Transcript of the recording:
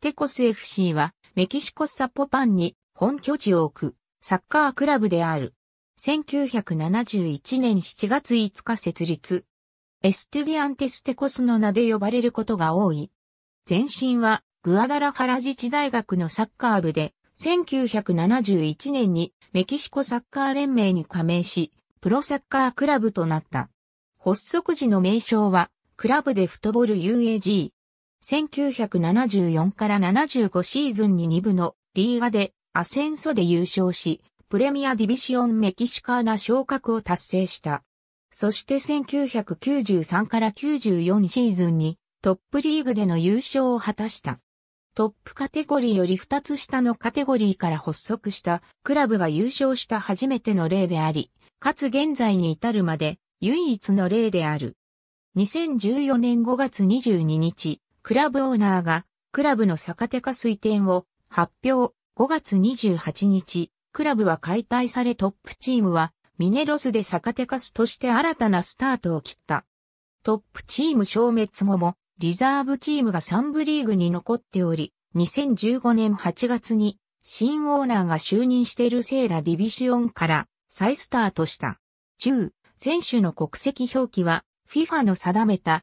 テコス FC はメキシコサポパンに本拠地を置くサッカークラブである。1971年7月5日設立。エストゥディアンテステコスの名で呼ばれることが多い。前身はグアダラハラ自治大学のサッカー部で、1971年にメキシコサッカー連盟に加盟し、プロサッカークラブとなった。発足時の名称は、クラブでフットボル UAG、1974から75シーズンに2部のリーガでアセンソで優勝し、プレミアディビシオンメキシカーナ昇格を達成した。そして1993から94シーズンにトップリーグでの優勝を果たした。トップカテゴリーより2つ下のカテゴリーから発足したクラブが優勝した初めての例であり、かつ現在に至るまで唯一の例である。2014年5月22日、クラブオーナーが、クラブの逆手化推定を発表。5月28日、クラブは解体されトップチームは、ミネロスで逆手カスとして新たなスタートを切った。トップチーム消滅後も、リザーブチームが3部リーグに残っており、2015年8月に、新オーナーが就任しているセーラディビシオンから再スタートした。中、選手の国籍表記は FIFA の定めた